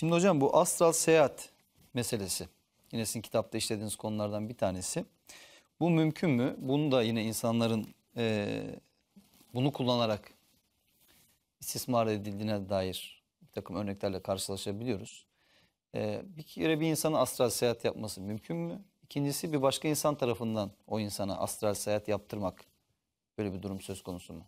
Şimdi hocam bu astral seyahat meselesi yine sizin kitapta işlediğiniz konulardan bir tanesi. Bu mümkün mü? Bunu da yine insanların e, bunu kullanarak istismar edildiğine dair bir takım örneklerle karşılaşabiliyoruz. E, bir kere bir insanın astral seyahat yapması mümkün mü? İkincisi bir başka insan tarafından o insana astral seyahat yaptırmak böyle bir durum söz konusu mu?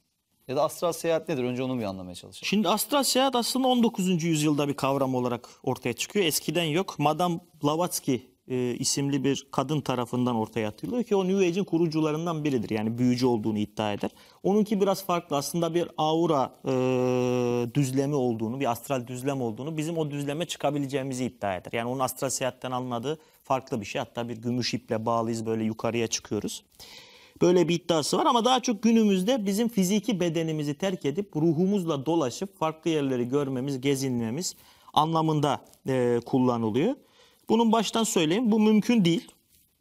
Ya da astral seyahat nedir? Önce onu bir anlamaya çalışalım. Şimdi astral seyahat aslında 19. yüzyılda bir kavram olarak ortaya çıkıyor. Eskiden yok. Madame Blavatsky e, isimli bir kadın tarafından ortaya atılıyor ki o New Age'in kurucularından biridir. Yani büyücü olduğunu iddia eder. Onunki biraz farklı. Aslında bir aura e, düzlemi olduğunu, bir astral düzlem olduğunu bizim o düzleme çıkabileceğimizi iddia eder. Yani onun astral seyahatten anladığı farklı bir şey. Hatta bir gümüş iple bağlıyız böyle yukarıya çıkıyoruz. Böyle bir iddiası var ama daha çok günümüzde bizim fiziki bedenimizi terk edip ruhumuzla dolaşıp farklı yerleri görmemiz, gezinmemiz anlamında e, kullanılıyor. Bunun baştan söyleyeyim bu mümkün değil.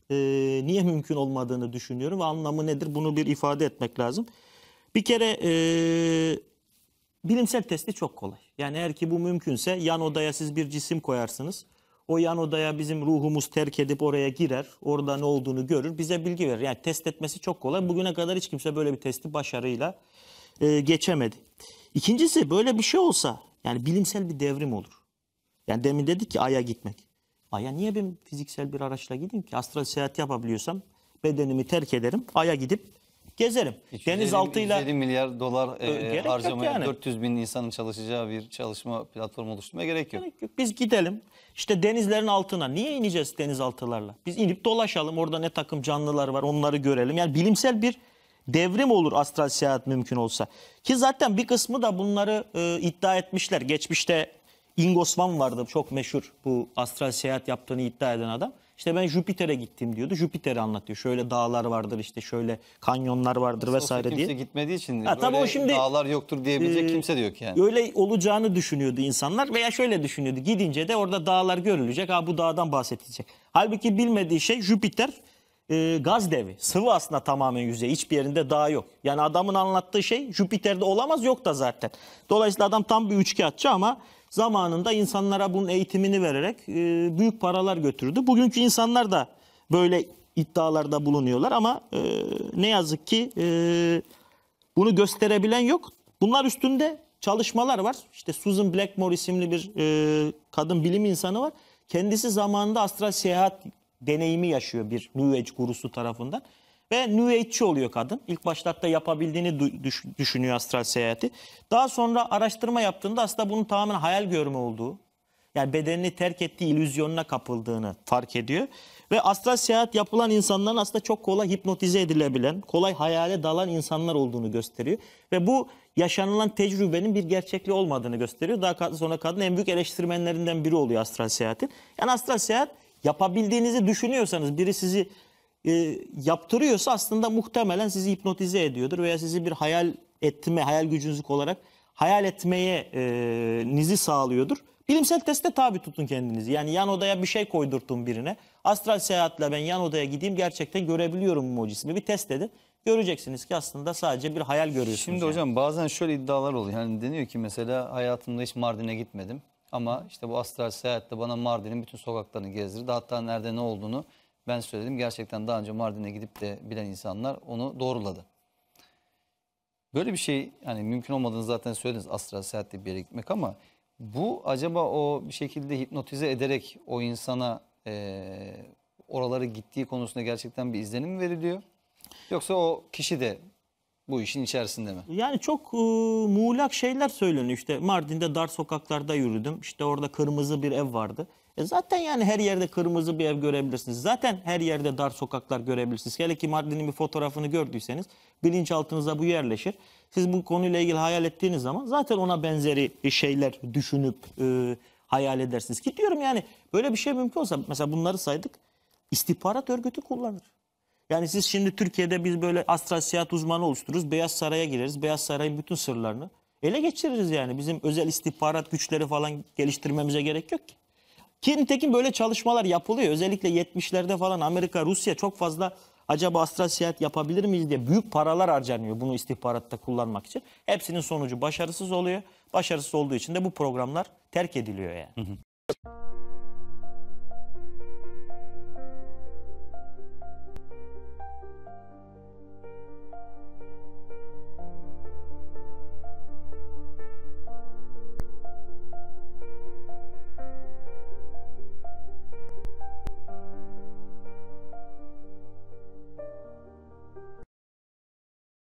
E, niye mümkün olmadığını düşünüyorum ve anlamı nedir bunu bir ifade etmek lazım. Bir kere e, bilimsel testi çok kolay. Yani eğer ki bu mümkünse yan odaya siz bir cisim koyarsınız. O yan odaya bizim ruhumuz terk edip oraya girer. Orada ne olduğunu görür. Bize bilgi verir. Yani test etmesi çok kolay. Bugüne kadar hiç kimse böyle bir testi başarıyla e, geçemedi. İkincisi böyle bir şey olsa yani bilimsel bir devrim olur. Yani demin dedik ki Ay'a gitmek. Ay'a niye ben fiziksel bir araçla gideyim ki? Astral seyahat yapabiliyorsam bedenimi terk ederim. Ay'a gidip gezerim. E, Denizaltıyla 7 milyar dolar ee, e, harcamaya yani. 400 bin insanın çalışacağı bir çalışma platformu oluşturmaya gerek yok. Gerek yok. Biz gidelim işte denizlerin altına niye ineceğiz denizaltılarla? Biz inip dolaşalım orada ne takım canlılar var onları görelim. Yani bilimsel bir devrim olur astral seyahat mümkün olsa. Ki zaten bir kısmı da bunları e, iddia etmişler. Geçmişte Ingosman vardı çok meşhur bu astral seyahat yaptığını iddia eden adam. İşte ben Jüpiter'e gittim diyordu. Jüpiter'i anlatıyor. Şöyle dağlar vardır işte şöyle kanyonlar vardır Nasıl vesaire kimse diye. Kimse gitmediği için ha, tabii o şimdi, dağlar yoktur diyebilecek e, kimse diyor ki. yani. Öyle olacağını düşünüyordu insanlar veya şöyle düşünüyordu. Gidince de orada dağlar görülecek. Ha bu dağdan bahsedilecek. Halbuki bilmediği şey Jüpiter e, gaz devi. Sıvı aslında tamamen yüzey. Hiçbir yerinde dağ yok. Yani adamın anlattığı şey Jüpiter'de olamaz yok da zaten. Dolayısıyla adam tam bir üçkağıtçı ama Zamanında insanlara bunun eğitimini vererek e, büyük paralar götürdü. Bugünkü insanlar da böyle iddialarda bulunuyorlar ama e, ne yazık ki e, bunu gösterebilen yok. Bunlar üstünde çalışmalar var. İşte Susan Blackmore isimli bir e, kadın bilim insanı var. Kendisi zamanında astral seyahat deneyimi yaşıyor bir New Age gurusu tarafından ve New Age'çi oluyor kadın. İlk başlarda yapabildiğini düşünüyor astral seyahati. Daha sonra araştırma yaptığında aslında bunun tamamen hayal görme olduğu, yani bedenini terk ettiği ilüzyonuna kapıldığını fark ediyor. Ve astral seyahat yapılan insanların aslında çok kolay hipnotize edilebilen, kolay hayale dalan insanlar olduğunu gösteriyor. Ve bu yaşanılan tecrübenin bir gerçekliği olmadığını gösteriyor. Daha sonra kadın en büyük eleştirmenlerinden biri oluyor astral seyahatin. Yani astral seyahat yapabildiğinizi düşünüyorsanız biri sizi e, yaptırıyorsa aslında muhtemelen sizi hipnotize ediyordur veya sizi bir hayal etme, hayal gücünüzlük olarak hayal etmeye e, nizi sağlıyordur. Bilimsel teste tabi tutun kendinizi. Yani yan odaya bir şey koydurtun birine. Astral seyahatle ben yan odaya gideyim gerçekten görebiliyorum mu o cismi. Bir test edin. Göreceksiniz ki aslında sadece bir hayal görüyorsunuz. Şimdi yani. hocam bazen şöyle iddialar oluyor. Yani deniyor ki mesela hayatımda hiç Mardin'e gitmedim. Ama işte bu astral seyahatle bana Mardin'in bütün sokaklarını gezdirdi. Hatta nerede ne olduğunu ben söyledim. Gerçekten daha önce Mardin'e gidip de bilen insanlar onu doğruladı. Böyle bir şey hani mümkün olmadığını zaten söylediniz astral seyahatle bir yere gitmek ama bu acaba o bir şekilde hipnotize ederek o insana e, oralara gittiği konusunda gerçekten bir izlenim mi veriliyor? Yoksa o kişi de bu işin içerisinde mi? Yani çok e, muğlak şeyler söyleniyor. işte Mardin'de dar sokaklarda yürüdüm. işte orada kırmızı bir ev vardı. E zaten yani her yerde kırmızı bir ev görebilirsiniz. Zaten her yerde dar sokaklar görebilirsiniz. Hele ki Mardin'in bir fotoğrafını gördüyseniz bilinçaltınıza bu yerleşir. Siz bu konuyla ilgili hayal ettiğiniz zaman zaten ona benzeri şeyler düşünüp e, hayal edersiniz. Ki diyorum yani böyle bir şey mümkün olsa mesela bunları saydık istihbarat örgütü kullanır. Yani siz şimdi Türkiye'de biz böyle astrasiyat uzmanı oluştururuz. Beyaz Saray'a gireriz. Beyaz Saray'ın bütün sırlarını ele geçiririz yani. Bizim özel istihbarat güçleri falan geliştirmemize gerek yok ki. Nitekim böyle çalışmalar yapılıyor. Özellikle 70'lerde falan Amerika, Rusya çok fazla acaba astral seyahat yapabilir miyiz diye büyük paralar harcanıyor bunu istihbaratta kullanmak için. Hepsinin sonucu başarısız oluyor. Başarısız olduğu için de bu programlar terk ediliyor yani. Hı hı.